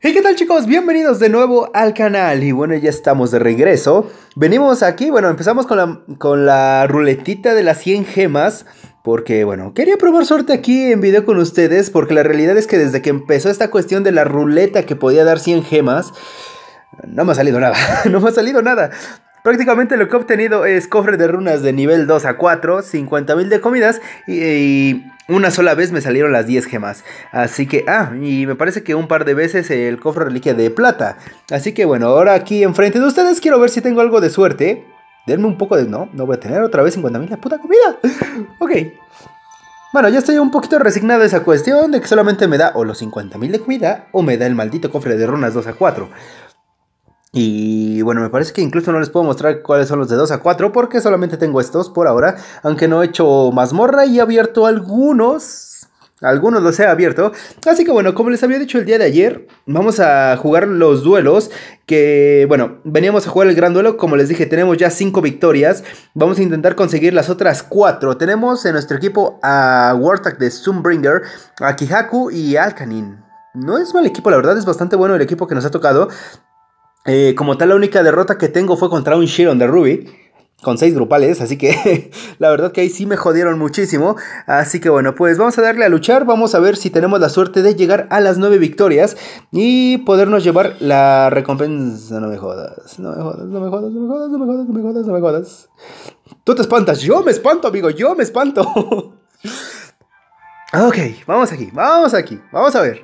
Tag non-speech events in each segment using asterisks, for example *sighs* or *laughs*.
Hey, ¿qué tal chicos? Bienvenidos de nuevo al canal y bueno, ya estamos de regreso. Venimos aquí, bueno, empezamos con la, con la ruletita de las 100 gemas porque bueno, quería probar suerte aquí en video con ustedes porque la realidad es que desde que empezó esta cuestión de la ruleta que podía dar 100 gemas, no me ha salido nada, *laughs* no me ha salido nada. Prácticamente lo que he obtenido es cofre de runas de nivel 2 a 4, 50.000 de comidas y, una sola vez me salieron las 10 gemas. Así que, ah, y me parece que un par de veces el cofre reliquia de plata. Así que bueno, ahora aquí enfrente de ustedes quiero ver si tengo algo de suerte. Denme un poco de... No, no voy a tener otra vez 50.000 de puta comida. *laughs* ok. Bueno, ya estoy un poquito resignado a esa cuestión de que solamente me da o los 50.000 de comida o me da el maldito cofre de runas 2 a 4. Y bueno, me parece que incluso no les puedo mostrar cuáles son los de 2 a 4 porque solamente tengo estos por ahora, aunque no he hecho mazmorra y he abierto algunos. Algunos los he abierto. Así que bueno, como les había dicho el día de ayer, vamos a jugar los duelos. Que bueno, veníamos a jugar el gran duelo. Como les dije, tenemos ya 5 victorias. Vamos a intentar conseguir las otras 4. Tenemos en nuestro equipo a Wartak de Zoombringer a Kihaku y Alkanin. No es mal equipo, la verdad es bastante bueno el equipo que nos ha tocado. Eh, como tal, la única derrota que tengo fue contra un Shiron de Ruby. Con seis grupales, así que *laughs* la verdad que ahí sí me jodieron muchísimo. Así que bueno, pues vamos a darle a luchar. Vamos a ver si tenemos la suerte de llegar a las nueve victorias y podernos llevar la recompensa. No me jodas, no me jodas, no me jodas, no me jodas, no me jodas, no me jodas, no me jodas. Tú te espantas, yo me espanto, amigo, yo me espanto. *laughs* Ah, ok, vamos aquí, vamos aquí, vamos a ver.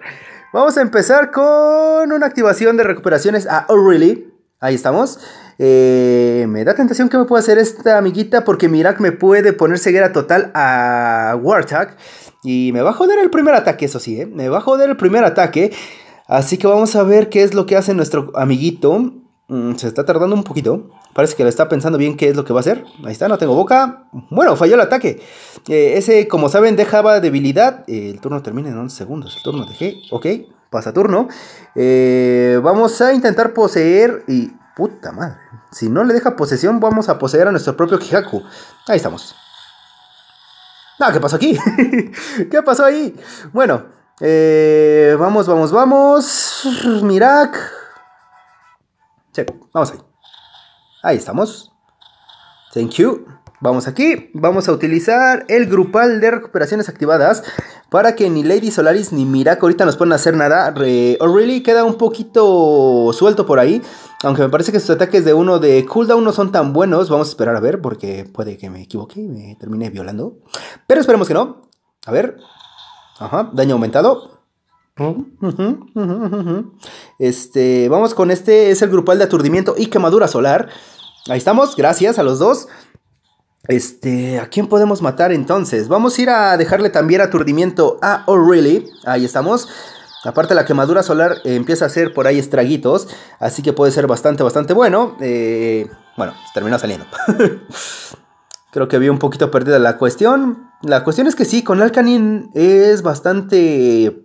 Vamos a empezar con una activación de recuperaciones a O'Reilly. Ahí estamos. Eh, me da tentación que me pueda hacer esta amiguita porque Mirak me puede poner ceguera total a Warthog. Y me va a joder el primer ataque, eso sí, ¿eh? Me va a joder el primer ataque. Así que vamos a ver qué es lo que hace nuestro amiguito. Mm, se está tardando un poquito. Parece que lo está pensando bien qué es lo que va a hacer. Ahí está, no tengo boca. Bueno, falló el ataque. Eh, ese, como saben, dejaba debilidad. Eh, el turno termina en 11 segundos. El turno de G. Ok, pasa turno. Eh, vamos a intentar poseer y... Puta madre. Si no le deja posesión, vamos a poseer a nuestro propio Kihaku. Ahí estamos. Ah, ¿qué pasó aquí? *laughs* ¿Qué pasó ahí? Bueno, vamos, vamos, vamos. Mirak. Checo, vamos ahí. Ahí estamos. Thank you. Vamos aquí, vamos a utilizar el grupal de recuperaciones activadas para que ni Lady Solaris ni Mirac ahorita nos puedan hacer nada. Re oh, really? queda un poquito suelto por ahí, aunque me parece que sus ataques de uno de cooldown no son tan buenos. Vamos a esperar a ver porque puede que me equivoque y me termine violando. Pero esperemos que no. A ver. Ajá, daño aumentado. Este, vamos con este, es el grupal de aturdimiento y quemadura solar. Ahí estamos, gracias a los dos. Este, ¿a quién podemos matar entonces? Vamos a ir a dejarle también aturdimiento a O'Reilly. Ahí estamos. Aparte la quemadura solar eh, empieza a hacer por ahí estraguitos, así que puede ser bastante, bastante bueno. Eh, bueno, terminó saliendo. *laughs* Creo que vi un poquito perdida la cuestión. La cuestión es que sí, con Alcanin es bastante...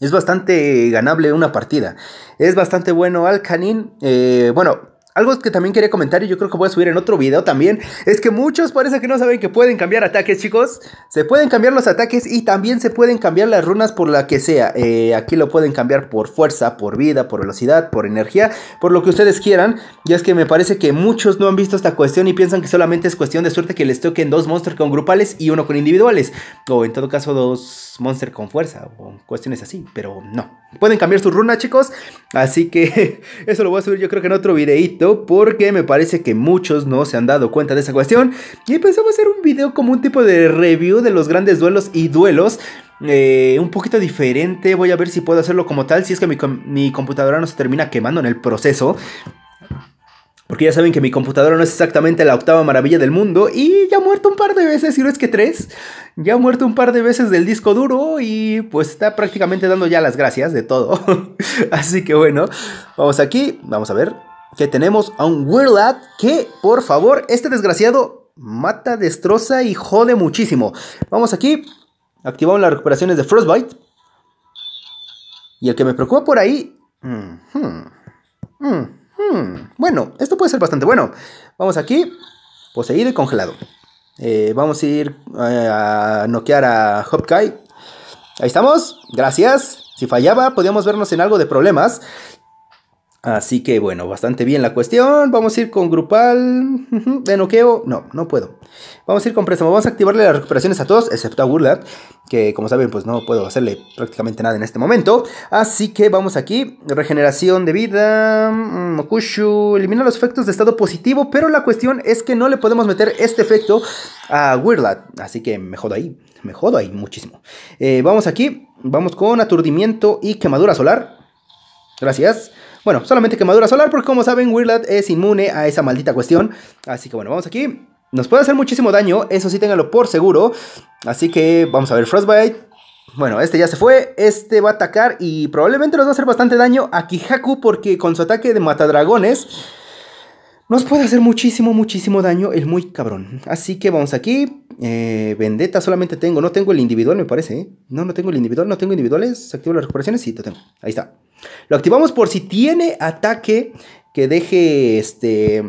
Es bastante ganable una partida. Es bastante bueno Alcanin. Eh, bueno, algo que también quería comentar y yo creo que voy a subir en otro video también, es que muchos parece que no saben que pueden cambiar ataques, chicos. Se pueden cambiar los ataques y también se pueden cambiar las runas por la que sea. Eh, aquí lo pueden cambiar por fuerza, por vida, por velocidad, por energía, por lo que ustedes quieran. Y es que me parece que muchos no han visto esta cuestión y piensan que solamente es cuestión de suerte que les toquen dos monsters con grupales y uno con individuales. O en todo caso dos monsters con fuerza o cuestiones así, pero no. Pueden cambiar su runa, chicos. Así que *laughs* eso lo voy a subir yo creo que en otro videito porque me parece que muchos no se han dado cuenta de esa cuestión. Y empezamos hacer un video como un tipo de review de los grandes duelos y duelos. Eh, un poquito diferente, voy a ver si puedo hacerlo como tal, si es que mi, mi computadora no se termina quemando en el proceso. Porque ya saben que mi computadora no es exactamente la octava maravilla del mundo y ya ha muerto un par de veces, si no es que tres, ya ha muerto un par de veces del disco duro y pues está prácticamente dando ya las gracias de todo. *laughs* Así que bueno, vamos aquí, vamos a ver que tenemos a un Wirlat que, por favor, este desgraciado mata, destroza y jode muchísimo. Vamos aquí, activamos las recuperaciones de Frostbite. Y el que me preocupa por ahí... Bueno, esto puede ser bastante bueno. Vamos aquí, poseído y congelado. Eh, vamos a ir eh, a noquear a Hopkai. Ahí estamos, gracias. Si fallaba, podíamos vernos en algo de problemas. Así que bueno, bastante bien la cuestión. Vamos a ir con grupal de noqueo. No, no puedo. Vamos a ir con préstamo. Vamos a activarle las recuperaciones a todos, excepto a Wurlat, que como saben, pues no puedo hacerle prácticamente nada en este momento. Así que vamos aquí. Regeneración de vida. Mm, Mokushu. Elimina los efectos de estado positivo, pero la cuestión es que no le podemos meter este efecto a Wurlat, Así que me jodo ahí. Me jodo ahí muchísimo. Eh, vamos aquí. Vamos con aturdimiento y quemadura solar. Gracias. Bueno, solamente quemadura solar, porque como saben, Wyrlad es inmune a esa maldita cuestión. Así que bueno, vamos aquí. Nos puede hacer muchísimo daño, eso sí, ténganlo por seguro. Así que vamos a ver Frostbite. Bueno, este ya se fue, este va a atacar y probablemente nos va a hacer bastante daño a Kihaku porque con su ataque de matadragones nos puede hacer muchísimo, muchísimo daño el muy cabrón. Así que vamos aquí. Eh, vendetta solamente tengo. No tengo el individual, me parece. ¿eh? No, no tengo el individual. No tengo individuales. Activo las recuperaciones. Sí, te tengo. Ahí está. Lo activamos por si tiene ataque que deje este...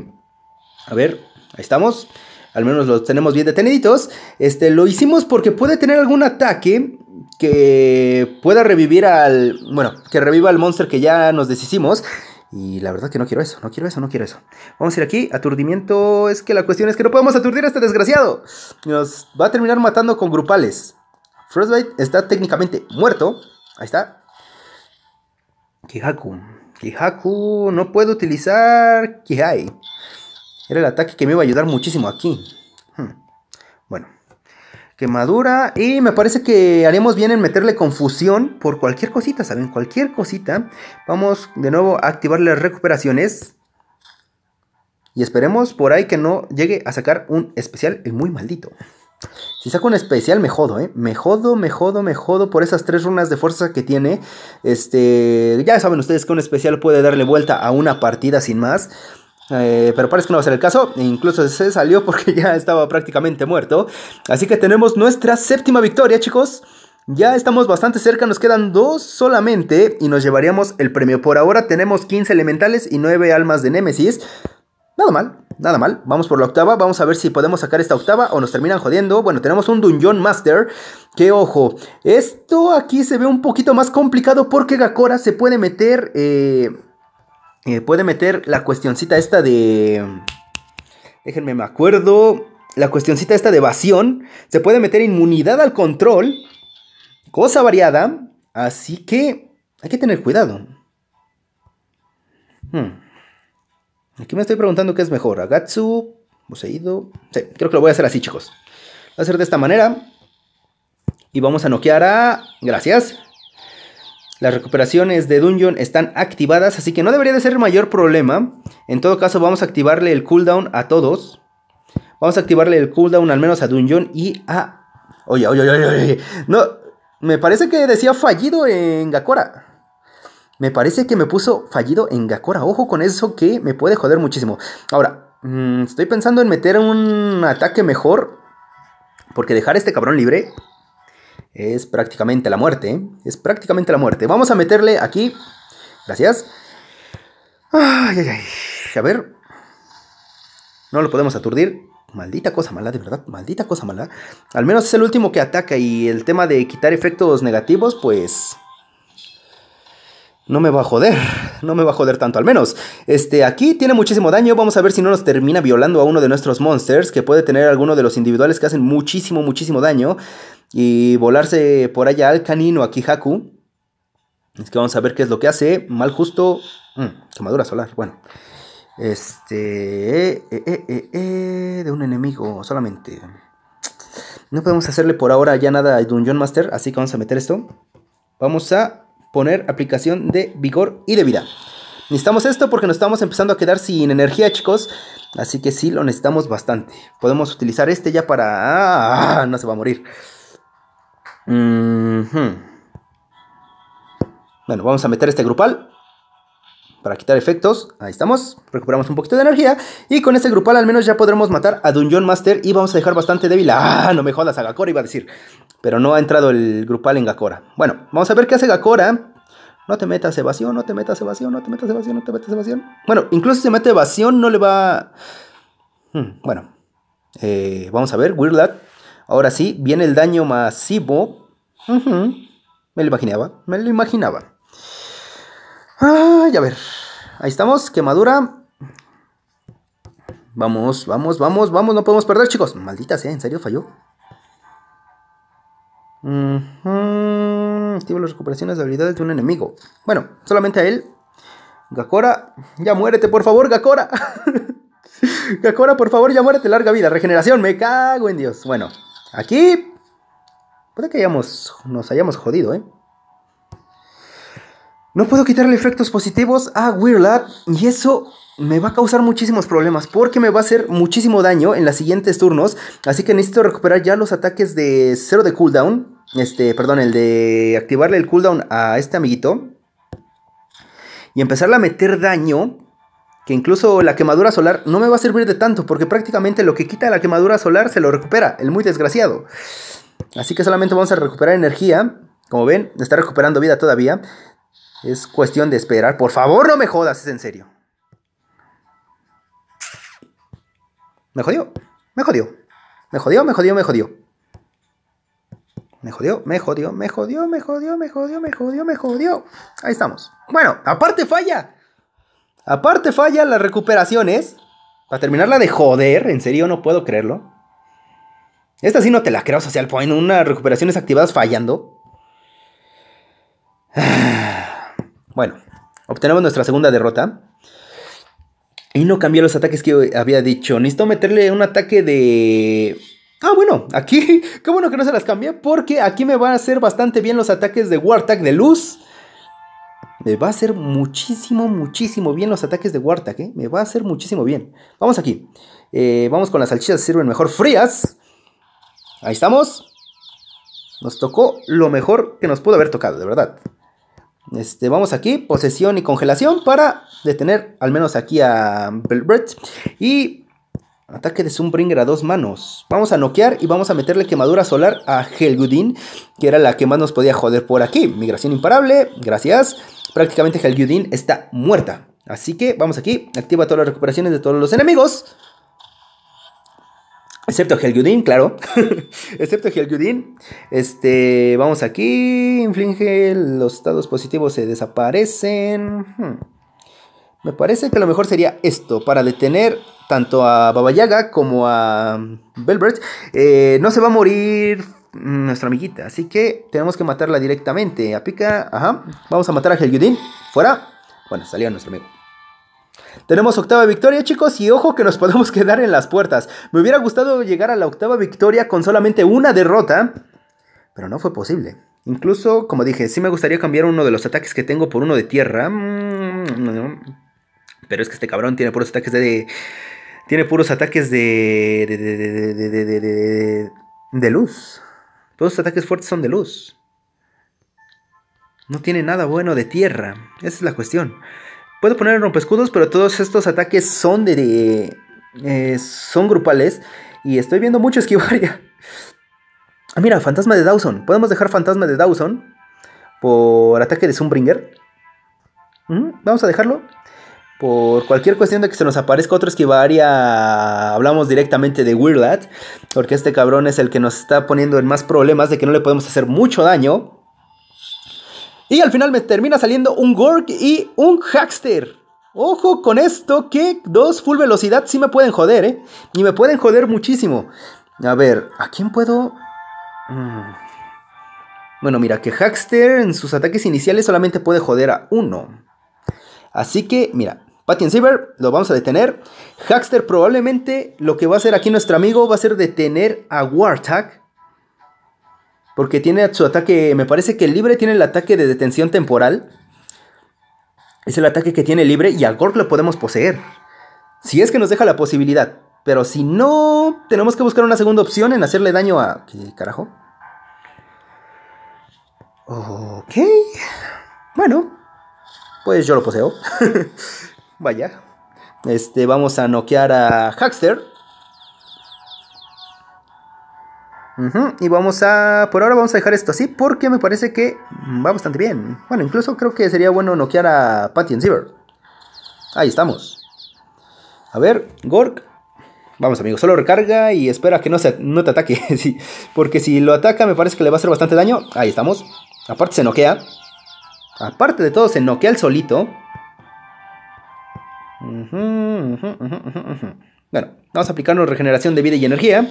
A ver, ahí estamos. Al menos los tenemos bien deteniditos. Este, lo hicimos porque puede tener algún ataque que pueda revivir al... Bueno, que reviva al monster que ya nos deshicimos. Y la verdad que no quiero eso, no quiero eso, no quiero eso. Vamos a ir aquí, aturdimiento, es que la cuestión es que no podemos aturdir a este desgraciado. Nos va a terminar matando con grupales. Frostbite está técnicamente muerto. Ahí está. Kihaku. Kihaku, no puedo utilizar Kihai. Era el ataque que me iba a ayudar muchísimo aquí quemadura. Y me parece que haremos bien en meterle confusión por cualquier cosita, ¿saben? Cualquier cosita. Vamos de nuevo a activar las recuperaciones. Y esperemos por ahí que no llegue a sacar un especial Es muy maldito. Si saco un especial me jodo, ¿eh? Me jodo, me jodo, me jodo por esas tres runas de fuerza que tiene. Este, ya saben ustedes que un especial puede darle vuelta a una partida sin más. Eh, pero parece que no va a ser el caso. E incluso se salió porque ya estaba prácticamente muerto. Así que tenemos nuestra séptima victoria, chicos. Ya estamos bastante cerca, nos quedan dos solamente y nos llevaríamos el premio. Por ahora tenemos 15 elementales y 9 almas de Némesis. Nada mal, nada mal. Vamos por la octava, vamos a ver si podemos sacar esta octava o nos terminan jodiendo. Bueno, tenemos un Dungeon Master. Que ojo, esto aquí se ve un poquito más complicado porque Gakora se puede meter... Eh eh, puede meter la cuestioncita esta de... Déjenme, me acuerdo. La cuestioncita esta de evasión. Se puede meter inmunidad al control. Cosa variada. Así que hay que tener cuidado. Hmm. Aquí me estoy preguntando qué es mejor. Agatsu, Poseído. Sí, creo que lo voy a hacer así, chicos. voy a hacer de esta manera. Y vamos a noquear a... Gracias. Las recuperaciones de Dungeon están activadas, así que no debería de ser mayor problema. En todo caso, vamos a activarle el cooldown a todos. Vamos a activarle el cooldown al menos a Dungeon y a... Oye, oye, oye, oye. No, me parece que decía fallido en Gakora. Me parece que me puso fallido en Gakora. Ojo con eso que me puede joder muchísimo. Ahora, mm, estoy pensando en meter un ataque mejor. Porque dejar este cabrón libre es prácticamente la muerte, ¿eh? Es prácticamente la muerte. Vamos a meterle aquí. Gracias. Ay, ay, ay. A ver. No lo podemos aturdir. Maldita cosa mala, de verdad. Maldita cosa mala. Al menos es el último que ataca y el tema de quitar efectos negativos, pues no me va a joder, no me va a joder tanto al menos. Este, aquí tiene muchísimo daño, vamos a ver si no nos termina violando a uno de nuestros monsters, que puede tener alguno de los individuales que hacen muchísimo, muchísimo daño, y volarse por allá al canino, a Kihaku. Es que vamos a ver qué es lo que hace, mal justo, mm, solar, bueno. Este, eh, eh, eh, eh, de un enemigo solamente. No podemos hacerle por ahora ya nada a Dungeon Master, así que vamos a meter esto. Vamos a poner aplicación de vigor y de vida. Necesitamos esto porque nos estamos empezando a quedar sin energía, chicos. Así que sí, lo necesitamos bastante. Podemos utilizar este ya para... Ah, no se va a morir. Bueno, vamos a meter este grupal para quitar efectos. Ahí estamos. Recuperamos un poquito de energía. Y con este grupal al menos ya podremos matar a Dungeon Master. Y vamos a dejar bastante débil. Ah, no me jodas, Agakora iba a decir pero no ha entrado el grupal en Gakora. Bueno, vamos a ver qué hace Gakora. No te metas evasión, no te metas evasión, no te metas evasión, no te metas evasión. Bueno, incluso si se mete evasión no le va... Hmm, bueno, eh, vamos a ver, Weird. Ahora sí, viene el daño masivo. Me lo imaginaba, me lo imaginaba. Ay, a ver. Ahí estamos, quemadura. Vamos, vamos, vamos, vamos, no podemos perder, chicos. Maldita sea, en serio falló. Activo las recuperaciones de habilidades de un enemigo. Bueno, solamente a él. Gakora, ya muérete, por favor, Gakora. *laughs* Gakora, por favor, ya muérete, larga vida. Regeneración, me cago en Dios. Bueno, aquí. Puede que nos hayamos jodido, ¿eh? No puedo quitarle efectos positivos a Weirlab y eso me va a causar muchísimos problemas porque me va a hacer muchísimo daño en los siguientes turnos. Así que necesito recuperar ya los ataques de cero de cooldown este, perdón, el de activarle el cooldown a este amiguito y empezarle a meter daño, que incluso la quemadura solar no me va a servir de tanto, porque prácticamente lo que quita la quemadura solar se lo recupera, el muy desgraciado. Así que solamente vamos a recuperar energía. Como ven, está recuperando vida todavía. Es cuestión de esperar. Por favor, no me jodas, es en serio. Me jodió, me jodió, me jodió, me jodió, me jodió. Me jodió, me jodió, me jodió, me jodió, me jodió, me jodió, me jodió. Ahí estamos. Bueno, aparte falla. Aparte falla las recuperaciones. Para terminarla de joder, en serio, no puedo creerlo. Esta sí no te la creo, Social Point. Unas recuperaciones activadas fallando. *sighs* Bueno, obtenemos nuestra segunda derrota. Y no cambié los ataques que había dicho. Necesito meterle un ataque de Ah, bueno, aquí, *laughs* qué bueno que no se las cambié, porque aquí me van a hacer bastante bien los ataques de Wartag de luz. Me va a hacer muchísimo, muchísimo bien los ataques de Wartag, ¿eh? Me va a hacer muchísimo bien. Vamos aquí. Eh, vamos con las salchichas, sirven mejor frías. Ahí estamos. Nos tocó lo mejor que nos pudo haber tocado, de verdad. Este, vamos aquí, posesión y congelación para detener al menos aquí a Belbert. Y Ataque de Sunbringer a dos manos. Vamos a noquear y vamos a meterle quemadura solar a Helgudin, que era la que más nos podía joder por aquí. Migración imparable, gracias. Prácticamente Helgudin está muerta. Así que vamos aquí, activa todas las recuperaciones de todos los enemigos. Excepto Helgudin, claro. *laughs* Excepto Helgudin. Este, vamos aquí. Inflige, los estados positivos se desaparecen. Hmm. Me parece que lo mejor sería esto, para detener tanto a Baba Yaga como a Belbert. Mm, eh, no se va a morir mm, nuestra amiguita, así que tenemos que matarla directamente. A pica. ajá. Vamos a matar a Helgudin. Fuera. Bueno, salió nuestro amigo. Tenemos octava victoria, chicos, y ojo que nos *laughs* podemos quedar en las puertas. Me hubiera gustado llegar a la octava victoria con solamente una derrota, pero no fue posible. Incluso, como dije, sí me gustaría cambiar uno de los ataques que tengo por uno de tierra. Mm, pero es que este cabrón tiene puros ataques de. Tiene puros ataques de. de. de. luz. Todos los ataques fuertes son de luz. No tiene nada bueno de tierra. Esa es la cuestión. Puedo poner rompescudos, pero todos estos ataques son de. Eh, son grupales. Y estoy viendo mucho esquivaria. Ah, mira, fantasma de Dawson. Podemos dejar fantasma de Dawson por ataque de Sunbringer. Vamos a dejarlo por cualquier cuestión de que se nos aparezca otro esquivaria, hablamos directamente de Weirdlat, porque este cabrón es el que nos está poniendo en más problemas de que no le podemos hacer mucho daño. Y al final me termina saliendo un Gork y un Hackster. Ojo con esto, que dos full velocidad sí me pueden joder, ¿eh? Y me pueden joder muchísimo. A ver, ¿a quién puedo...? Mm. Bueno, mira, que Hackster en sus ataques iniciales solamente puede joder a uno. Así que, mira, Patty Silver... lo vamos a detener. Haxter probablemente lo que va a hacer aquí nuestro amigo va a ser detener a Wartak... Porque tiene su ataque, me parece que libre tiene el ataque de detención temporal. Es el ataque que tiene libre y al Gork lo podemos poseer. Si es que nos deja la posibilidad. Pero si no, tenemos que buscar una segunda opción en hacerle daño a... ¿Qué carajo? Ok. Bueno, pues yo lo poseo. *laughs* Vaya. Este, vamos a noquear a Haxter. Y vamos a... Por ahora vamos a dejar esto así porque me parece que va bastante bien. Bueno, incluso creo que sería bueno noquear a Patty en Silver. Ahí estamos. A ver, Gork. Vamos amigo. solo recarga y espera que no, se, te ataque. *laughs* porque si lo ataca me parece que le va a hacer bastante daño. Ahí estamos. Aparte se noquea. Aparte de todo, se noquea al solito. bueno, vamos a aplicarnos regeneración de vida y energía.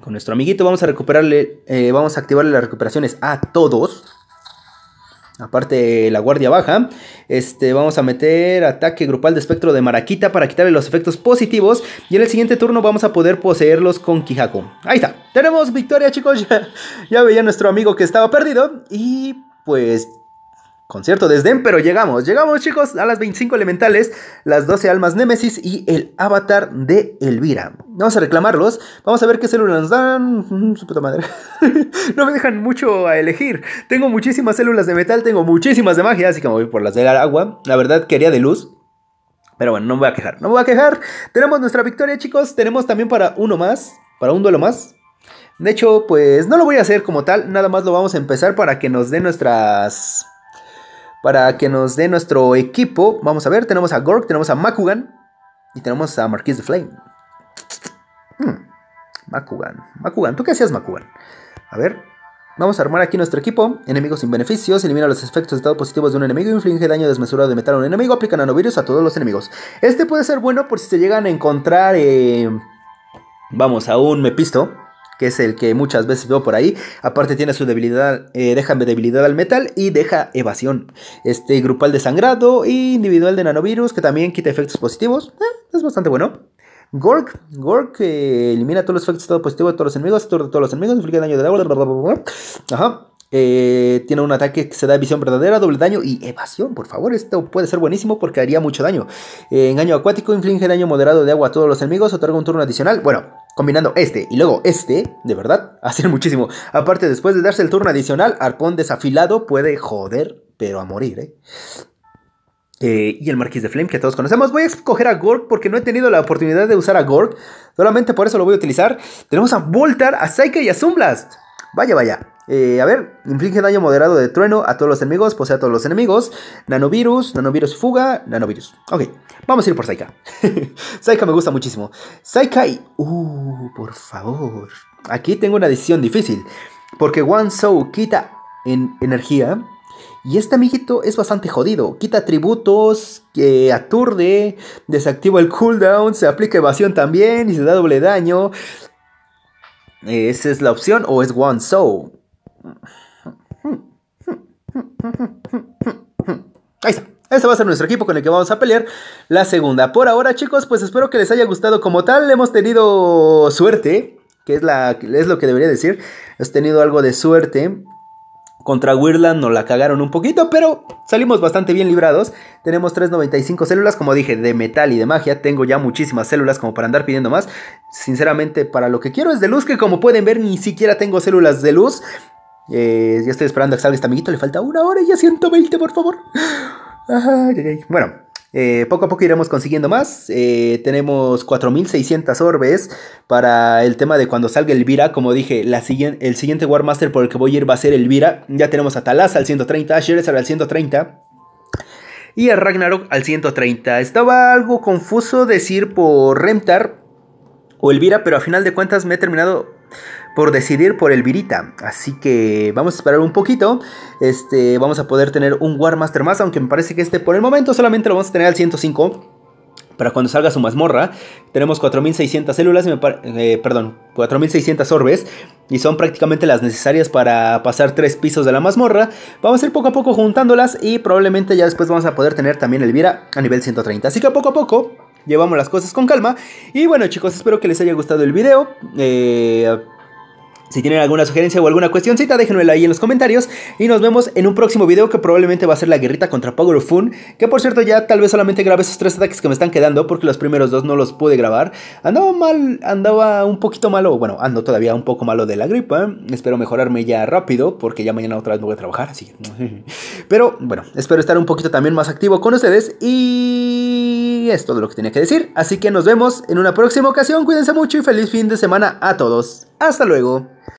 Con nuestro amiguito vamos a recuperarle, eh, vamos a activarle las recuperaciones a todos. Aparte la guardia baja, este, vamos a meter ataque grupal de espectro de Maraquita para quitarle los efectos positivos. Y en el siguiente turno vamos a poder poseerlos con Kijako. Ahí está, tenemos victoria chicos. *laughs* Ya, veía nuestro amigo que estaba perdido. Y pues con cierto desdén, pero llegamos. Llegamos, chicos, a las 25 elementales, las 12 almas Némesis y el avatar de Elvira. Vamos a reclamarlos. Vamos a ver qué células nos dan. Mm, su puta madre. *laughs* no me dejan mucho a elegir. Tengo muchísimas células de metal, tengo muchísimas de magia, así que me voy por las del agua. La verdad, quería de luz. Pero bueno, no me voy a quejar, no me voy a quejar. Tenemos nuestra victoria, chicos. Tenemos también para uno más, para un duelo más. De hecho, pues no lo voy a hacer como tal, nada más lo vamos a empezar para que nos dé nuestras... Para que nos dé nuestro equipo. Vamos a ver, tenemos a Gork tenemos a Makugan y tenemos a Marquis de Flame. Hmm, Makugan, Makugan, ¿tú qué hacías Makugan? A ver, Vamos a armar aquí nuestro equipo. Enemigos sin beneficios. Elimina los efectos de estado positivos de un enemigo. Inflige daño desmesurado de metal a un enemigo. Aplica nanovirus a todos los enemigos. Este puede ser bueno por si se llegan a encontrar. Eh, vamos, a un Mepisto que es el que muchas veces veo por ahí. Aparte tiene su debilidad, eh, Deja debilidad al metal y deja evasión. Este grupal de sangrado y individual de nanovirus que también quita efectos positivos. Eh, es bastante bueno. Gork, Gork elimina todos los efectos de positivo de todos los enemigos, de todos los enemigos, inflige daño de agua. Ajá. Eh, tiene un ataque que se da visión verdadera, doble daño y evasión. Por favor, esto puede ser buenísimo porque haría mucho daño. Eh, engaño acuático, inflige daño moderado de agua a todos los enemigos, otorga un turno adicional. Bueno, combinando este y luego este, de verdad, *laughs* hace muchísimo. Aparte, después de darse el turno adicional, arpón desafilado puede joder, pero a morir, ¿eh? y el Marquis de Flame que todos conocemos. Voy a escoger a Gorg porque no he tenido la oportunidad de usar a Gorg. Solamente por eso lo voy a utilizar. Tenemos a Voltar, a Psyche y a Zumblast. Vaya, vaya. Eh, a ver, inflige daño moderado de trueno a todos los enemigos, posee a todos los enemigos. Nanovirus, nanovirus fuga, nanovirus. Ok, vamos a ir por Saika. *laughs* Saika me gusta muchísimo. Saika y... Uh, por favor. Aquí tengo una decisión difícil. Porque One Soul quita energía. Y este amiguito es bastante jodido. Quita atributos, que aturde, desactiva el cooldown, se aplica evasión también y se da doble daño. ¿Esa es la opción o es One Soul? Ahí está. Ese va a ser nuestro equipo con el que vamos a pelear la segunda. Por ahora, chicos, pues espero que les haya gustado como tal. Hemos tenido suerte, que es, la, es lo que debería decir. Hemos tenido algo de suerte. Contra Wirland nos la cagaron un poquito, pero salimos bastante bien librados. Tenemos 395 células, como dije, de metal y de magia. Tengo ya muchísimas células como para andar pidiendo más. Sinceramente, para lo que quiero es de luz, que como pueden ver, ni siquiera tengo células de luz. Eh, ya estoy esperando a que salga este amiguito, le falta una hora y ya 120, por favor. bueno, eh, poco a poco iremos consiguiendo más. Eh, tenemos 4600 orbes para el tema de cuando salga Elvira. Como dije, la el siguiente Warmaster por el que voy a ir va a ser Elvira. Ya tenemos a Talas al 130, a Sherezar al 130 y a Ragnarok al 130. Estaba algo confuso decir por Remtar o Elvira, pero a final de cuentas me he terminado por decidir por el Virita. Así que vamos a esperar un poquito. Este, vamos a poder tener un War más, aunque me parece que este por el momento solamente lo vamos a tener al 105. Para cuando salga su mazmorra, tenemos 4600 células, eh, perdón, 4600 orbes, y son prácticamente las necesarias para pasar tres pisos de la mazmorra. Vamos a ir poco a poco juntándolas, y probablemente ya después vamos a poder tener también Elvira a nivel 130. Así que poco a poco llevamos las cosas con calma. Y bueno chicos, espero que les haya gustado el video. Eh, si tienen alguna sugerencia o alguna cuestioncita, déjenmela ahí en los comentarios. Y nos vemos en un próximo video que probablemente va a ser la guerrita contra Power of Fun. Que por cierto, ya tal vez solamente grabé esos tres ataques que me están quedando porque los primeros dos no los pude grabar. Andaba mal, andaba un poquito malo. Bueno, ando todavía un poco malo de la gripa. Espero mejorarme ya rápido porque ya mañana otra vez me voy a trabajar. Así. *laughs* Pero bueno, espero estar un poquito también más activo con ustedes. Y y es todo lo que tenía que decir. Así que nos vemos en una próxima ocasión. Cuídense mucho y feliz fin de semana a todos. Hasta luego.